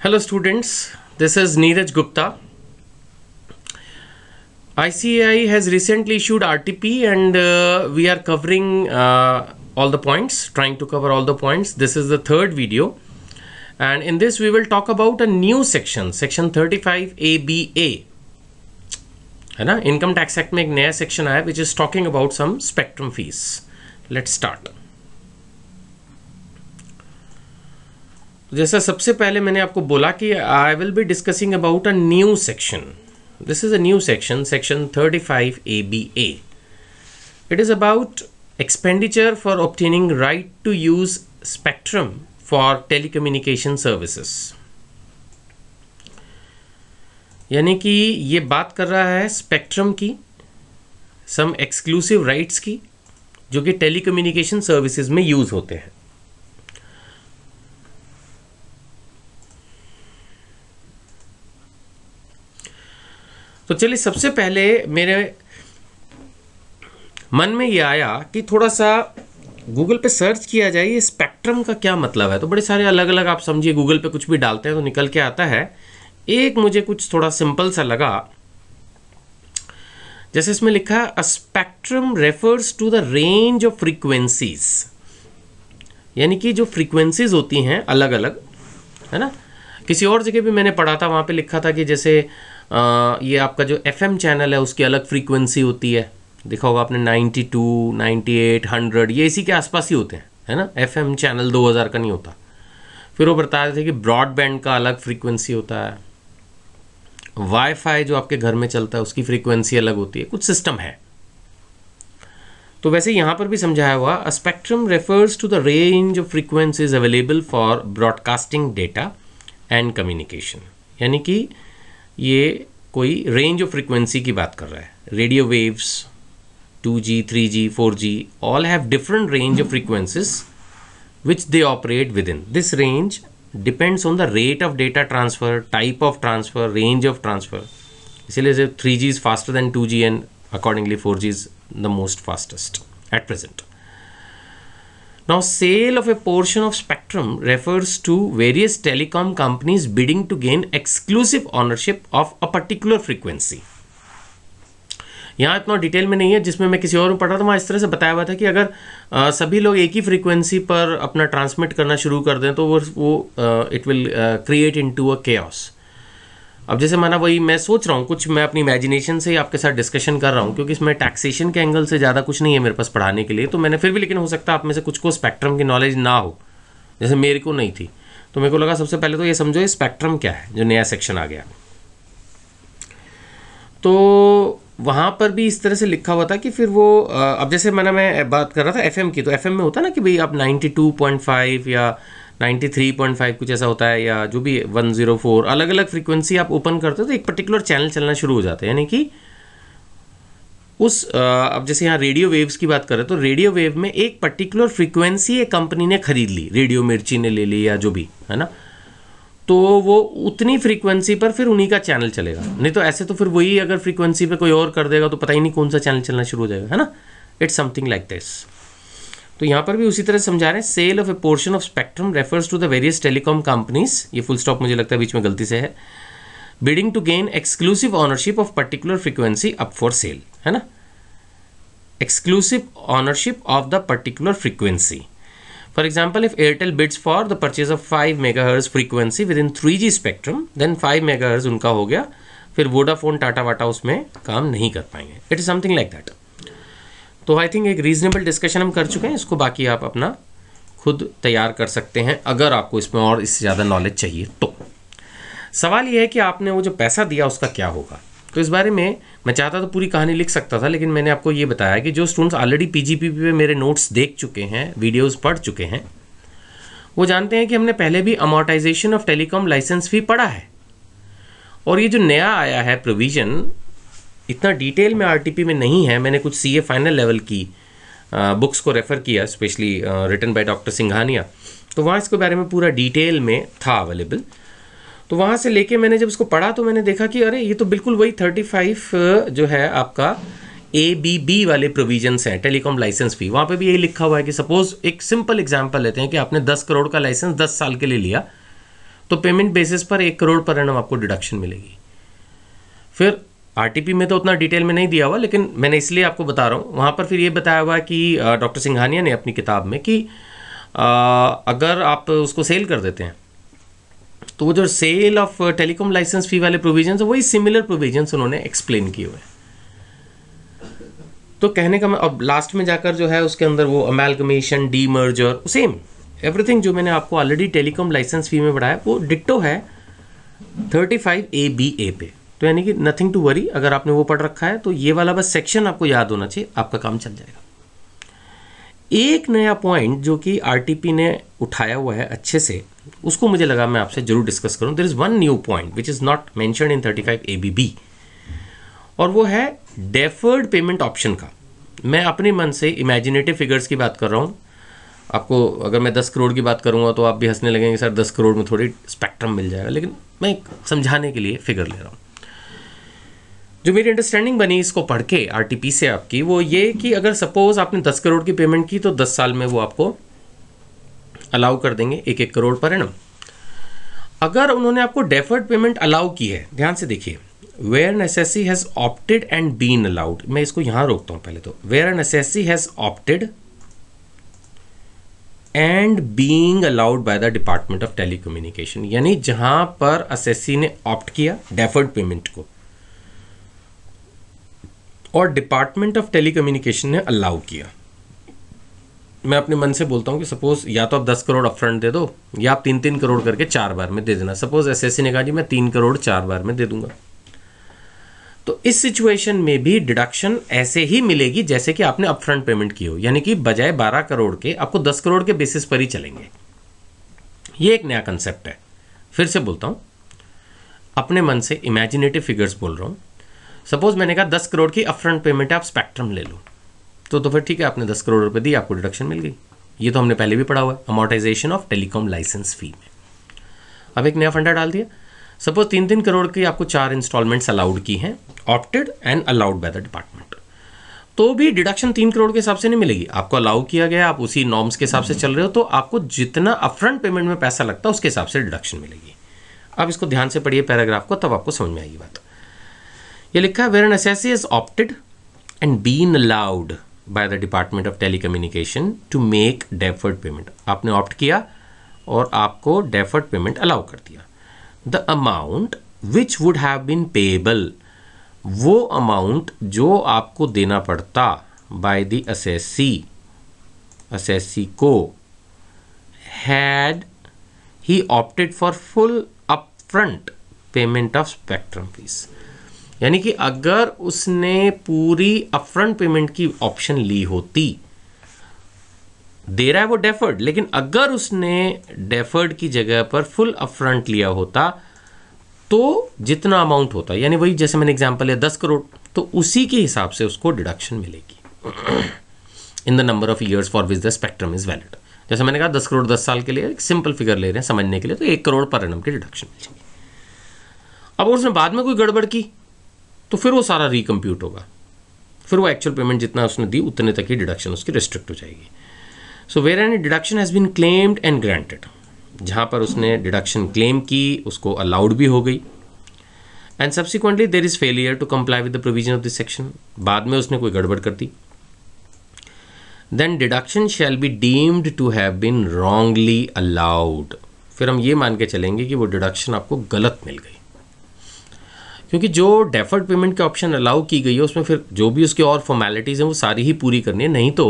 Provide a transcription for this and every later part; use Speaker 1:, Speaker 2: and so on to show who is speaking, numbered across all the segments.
Speaker 1: Hello students, this is Neeraj Gupta. ICAI has recently issued RTP and uh, we are covering uh, all the points, trying to cover all the points. This is the third video and in this we will talk about a new section, section 35 ABA. Income Tax Act में एक नया section आया which is talking about some spectrum fees. Let's start. जैसा सबसे पहले मैंने आपको बोला कि I will be discussing about a new section this is a new section section 35 A B A it is about expenditure for obtaining right to use spectrum for telecommunication services यानी कि ये बात कर रहा है स्पेक्ट्रम की सम exclusive rights की जो कि टेलीकम्युनिकेशन सर्विसेज में यूज़ होते हैं तो चलिए सबसे पहले मेरे मन में ये आया कि थोड़ा सा गूगल पे सर्च किया जाए ये स्पेक्ट्रम का क्या मतलब है तो बड़े सारे अलग अलग आप समझिए गूगल पे कुछ भी डालते हैं तो निकल के आता है एक मुझे कुछ थोड़ा सिंपल सा लगा जैसे इसमें लिखा uh spectrum refers to the range of frequencies यानी कि जो फ्रीक्वेंसीज होती हैं अलग अलग है ना किसी और जगह भी मैंने पढ़ा था वहाँ पे लिखा था कि जैसे ये आपका जो एफ चैनल है उसकी अलग फ्रीक्वेंसी होती है देखा होगा आपने 92, 98, 100 ये इसी के आसपास ही होते हैं है ना एफ चैनल 2000 का नहीं होता फिर वो बता रहे थे कि ब्रॉडबैंड का अलग फ्रीक्वेंसी होता है वाईफाई जो आपके घर में चलता है उसकी फ्रीक्वेंसी अलग होती है कुछ सिस्टम है तो वैसे यहाँ पर भी समझाया हुआ spectrum refers to the range of frequencies available for broadcasting data and communication यानी कि ये कोई रेंज ऑफ फ्रिक्वेंसी की बात कर रहा है radio waves 2G, 3G, 4G all have different range of frequencies which they operate within this range depends on the rate of data transfer type of transfer range of transfer इसीलिए three G is faster than two G and accordingly four G is the most fastest at present Now, sale of a portion of spectrum refers to various telecom companies bidding to gain exclusive ownership of a particular frequency. यहाँ इतना detail में नहीं है जिसमें मैं किसी और में पढ़ रहा था वहाँ इस तरह से बताया हुआ था कि अगर आ, सभी लोग एक ही फ्रीक्वेंसी पर अपना ट्रांसमिट करना शुरू कर दें तो वो it will create into a chaos अब जैसे माना वही मैं सोच रहा हूँ कुछ मैं अपनी इमेजिनेशन से ही आपके साथ डिस्कशन कर रहा हूँ क्योंकि इसमें टैक्सेशन के एंगल से ज़्यादा कुछ नहीं है मेरे पास पढ़ाने के लिए तो मैंने फिर भी लेकिन हो सकता है आप में से कुछ को स्पेक्ट्रम की नॉलेज ना हो जैसे मेरे को नहीं थी तो मेरे को लगा सबसे पहले तो ये समझो ये स्पेक्ट्रम क्या है जो नया सेक्शन आ गया तो वहाँ पर भी इस तरह से लिखा हुआ था कि फिर वो अब जैसे मैंने मैं बात कर रहा था एफ की तो एफ में होता ना कि भाई आप 92.5 या 93.5 कुछ ऐसा होता है या जो भी 104 अलग अलग फ्रीक्वेंसी आप ओपन करते हो तो एक पर्टिकुलर चैनल चलना शुरू हो जाता है यानी कि उस अब जैसे यहाँ रेडियो वेव्स की बात करें तो रेडियो वेव में एक पर्टिकुलर फ्रीक्वेंसी एक कंपनी ने खरीद ली रेडियो मिर्ची ने ले ली या जो भी है ना तो वो उतनी फ्रीक्वेंसी पर फिर उन्हीं का चैनल चलेगा नहीं तो ऐसे तो फिर वही अगर फ्रीक्वेंसी पर कोई और कर देगा तो पता ही नहीं कौन सा चैनल चलना शुरू हो जाएगा है ना इट्स समथिंग लाइक दिस तो यहां पर भी उसी तरह समझा रहे हैं sale of a portion of spectrum refers to the various telecom companies ये फुल स्टॉप मुझे लगता है बीच में गलती से है bidding to gain exclusive ownership of particular frequency up for sale है ना exclusive ownership of the particular frequency for example if Airtel bids for the purchase of five mega frequency within three G spectrum then five mega उनका हो गया फिर Vodafone Tata वाटा उसमें काम नहीं कर पाएंगे it is something like that तो आई थिंक एक रीज़नेबल डिस्कशन हम कर चुके हैं इसको बाकी आप अपना खुद तैयार कर सकते हैं अगर आपको इसमें और इससे ज़्यादा नॉलेज चाहिए तो सवाल यह है कि आपने वो जो पैसा दिया उसका क्या होगा तो इस बारे में मैं चाहता तो पूरी कहानी लिख सकता था लेकिन मैंने आपको ये बताया कि जो स्टूडेंट्स ऑलरेडी पी जी पे मेरे नोट्स देख चुके हैं वीडियोस पढ़ चुके हैं वो जानते हैं कि हमने पहले भी amortisation of telecom licence fee पढ़ा है और ये जो नया आया है प्रोविज़न इतना डिटेल में आर में नहीं है मैंने कुछ सी फाइनल लेवल की बुक्स को रेफ़र किया specially written by doctor Singhania तो वहाँ इसके बारे में पूरा डिटेल में था अवेलेबल तो वहाँ से लेके मैंने जब इसको पढ़ा तो मैंने देखा कि अरे ये तो बिल्कुल वही थर्टी फाइव जो है आपका ए बी बी वाले प्रोविजन्स हैं टेलीकॉम लाइसेंस फी वहाँ पे भी यही लिखा हुआ है कि सपोज एक सिंपल एग्जांपल लेते हैं कि आपने दस करोड़ का लाइसेंस दस साल के लिए लिया तो पेमेंट बेसिस पर एक करोड़ पर एनम आपको डिडक्शन मिलेगी फिर आरटीपी में तो उतना डिटेल में नहीं दिया हुआ लेकिन मैंने इसलिए आपको बता रहा हूँ वहाँ पर फिर ये बताया हुआ कि डॉक्टर सिंघानिया ने अपनी किताब में कि अगर आप उसको सेल कर देते हैं तो वो जो sale of telecom licence fee वाले प्रोविजन वही सिमिलर प्रोविजन उन्होंने एक्सप्लेन किए हुए तो कहने का अब लास्ट में जाकर जो है उसके अंदर वो amalgamation demerger same everything जो मैंने आपको ऑलरेडी टेलीकॉम लाइसेंस फी में बढ़ाया वो डिट्टो है thirty five A B A पे तो यानी कि नथिंग टू वरी अगर आपने वो पढ़ रखा है तो ये वाला बस सेक्शन आपको याद होना चाहिए आपका काम चल जाएगा एक नया पॉइंट जो कि आरटीपी ने उठाया हुआ है अच्छे से उसको मुझे लगा मैं आपसे जरूर डिस्कस करूं there is one new point which is not mentioned in thirty five A B B और वो है डेफर्ड पेमेंट ऑप्शन का मैं अपने मन से इमेजिनेटिव फिगर्स की बात कर रहा हूँ आपको अगर मैं दस करोड़ की बात करूँगा तो आप भी हंसने लगेंगे सर दस करोड़ में थोड़ी स्पेक्ट्रम मिल जाएगा लेकिन मैं समझाने के लिए फिगर ले रहा हूँ जो मेरी अंडरस्टैंडिंग बनी इसको पढ़ के आर से आपकी वो ये कि अगर सपोज़ आपने दस करोड़ की पेमेंट की तो दस साल में वो आपको अलाउ कर देंगे एक एक करोड़ पर है ना अगर उन्होंने आपको डेफर्ड पेमेंट अलाउ की है ध्यान से देखिए where assessee has opted and been allowed मैं इसको यहां रोकता हूं पहले तो where assessee has opted and being allowed by the department of telecommunication यानी जहां पर असेसी ने ऑप्ट किया डेफर्ड पेमेंट को और डिपार्टमेंट ऑफ टेलीकम्युनिकेशन ने अलाउ किया मैं अपने मन से बोलता हूँ कि सपोज या तो आप दस करोड़ अपफ्रंट दे दो या आप तीन तीन करोड़ करके चार बार में दे देना सपोज एस ने कहा जी मैं तीन करोड़ चार बार में दे दूंगा तो इस सिचुएशन में भी डिडक्शन ऐसे ही मिलेगी जैसे कि आपने अपफ्रंट पेमेंट की हो यानी कि बजाय बारह करोड़ के आपको दस करोड़ के बेसिस पर ही चलेंगे ये एक नया कंसेप्ट है फिर से बोलता हूँ अपने मन से इमेजिनेटिव फिगर्स बोल रहा हूँ सपोज मैंने कहा दस करोड़ की अपफ्रंट पेमेंट है आप स्पेक्ट्रम ले लो तो तो फिर ठीक है आपने दस करोड़ रुपए दी आपको डिडक्शन मिल गई ये तो हमने पहले भी पढ़ा हुआ है amortisation of telecom licence fee में अब एक नया फंडा डाल दिया सपोज तीन तीन करोड़ की आपको चार इंस्टॉलमेंट्स अलाउड की हैं opted and allowed by the department तो भी डिडक्शन तीन करोड़ के हिसाब से नहीं मिलेगी आपको अलाउ किया गया आप उसी नॉर्म्स के हिसाब से चल रहे हो तो आपको जितना अपफ्रंट पेमेंट में पैसा लगता है उसके हिसाब से डिडक्शन मिलेगी अब इसको ध्यान से पढ़िए पैराग्राफ को तब आपको समझ में आएगी बात ये लिखा where an assessee is opted and been allowed by the department of telecommunication to make deferred payment आपने ऑप्ट किया और आपको डेफर्ड पेमेंट अलाउ कर दिया the amount which would have been payable वो अमाउंट जो आपको देना पड़ता बाय द एस असेसी को had he opted for full front payment of spectrum fees यानी कि अगर उसने पूरी अपफ्रंट पेमेंट की ऑप्शन ली होती दे रहा है वो डेफर्ड लेकिन अगर उसने डेफर्ड की जगह पर फुल अपफ्रंट लिया होता तो जितना अमाउंट होता यानी वही जैसे मैंने एग्जाम्पल लिया दस करोड़ तो उसी के हिसाब से उसको डिडक्शन मिलेगी in the number of years for which the spectrum is valid जैसे मैंने कहा दस करोड़ दस साल के लिए एक सिंपल फिगर ले रहे हैं समझने के लिए तो एक करोड़ पर एनम की डिडक्शन मिल जाएगी अब उसने बाद में कोई गड़बड़ की तो फिर वो सारा रिकम्प्यूट होगा फिर वो एक्चुअल पेमेंट जितना उसने दी उतने तक ही डिडक्शन उसकी रिस्ट्रिक्ट हो जाएगी so where any deduction has been claimed and granted जहाँ पर उसने डिडक्शन क्लेम की उसको अलाउड भी हो गई and subsequently there is failure to comply with the provision of this section बाद में उसने कोई गड़बड़ कर दी then deduction shall be deemed to have been wrongly allowed फिर हम ये मान के चलेंगे कि वो डिडक्शन आपको गलत मिल गई क्योंकि जो डेफर्ड पेमेंट के ऑप्शन अलाउ की गई है उसमें फिर जो भी उसके और फॉर्मेलिटीज़ हैं वो सारी ही पूरी करनी है नहीं तो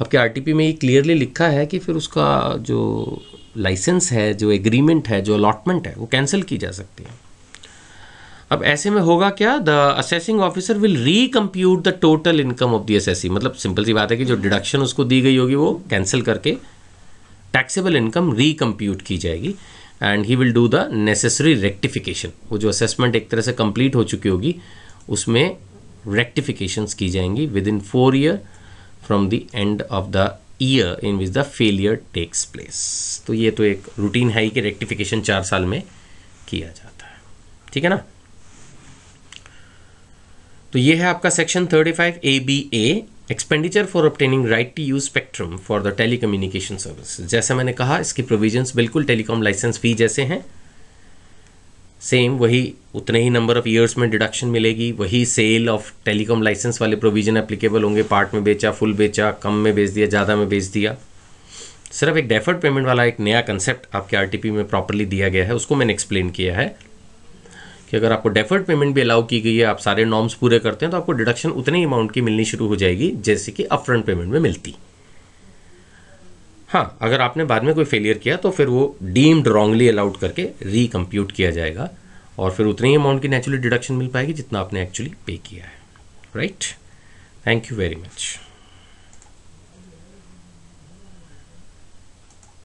Speaker 1: आपके आरटीपी में ये क्लियरली लिखा है कि फिर उसका जो लाइसेंस है जो एग्रीमेंट है जो अलॉटमेंट है वो कैंसिल की जा सकती है अब ऐसे में होगा क्या the assessing officer will recompute the total income of the AS मतलब सिंपल सी बात है कि जो डिडक्शन उसको दी गई होगी वो कैंसिल करके टैक्सेबल इनकम रिकम्प्यूट की जाएगी and he will do the necessary rectification वो जो असेसमेंट एक तरह से कंप्लीट हो चुकी होगी उसमें रेक्टिफिकेशंस की जाएंगी within four year from the end of the year in which the failure takes place तो ये तो एक रूटीन है ही कि रेक्टिफिकेशन चार साल में किया जाता है ठीक है ना तो ये है आपका section thirty five A B A expenditure for obtaining right to use spectrum for the telecommunication service जैसा मैंने कहा इसकी प्रोविजंस बिल्कुल टेलीकॉम लाइसेंस फी जैसे हैं सेम वही उतने ही नंबर ऑफ ईयर्स में डिडक्शन मिलेगी वही सेल ऑफ टेलीकॉम लाइसेंस वाले प्रोविजन एप्लीकेबल होंगे पार्ट में बेचा फुल बेचा कम में बेच दिया ज़्यादा में बेच दिया सिर्फ एक डेफर्ड पेमेंट वाला एक नया कंसेप्ट आपके आर में प्रॉपरली दिया गया है उसको मैंने एक्सप्लेन किया है कि अगर आपको डेफर्ड पेमेंट भी अलाउ की गई है आप सारे नॉर्म्स पूरे करते हैं तो आपको डिडक्शन उतने अमाउंट की मिलनी शुरू हो जाएगी जैसे कि अपफ्रंट पेमेंट में मिलती हाँ अगर आपने बाद में कोई फेलियर किया तो फिर वो डीम्ड रॉन्गली अलाउड करके रिकम्प्यूट किया जाएगा और फिर उतने ही अमाउंट की नेचुरली डिडक्शन मिल पाएगी जितना आपने एक्चुअली पे किया है right thank you very much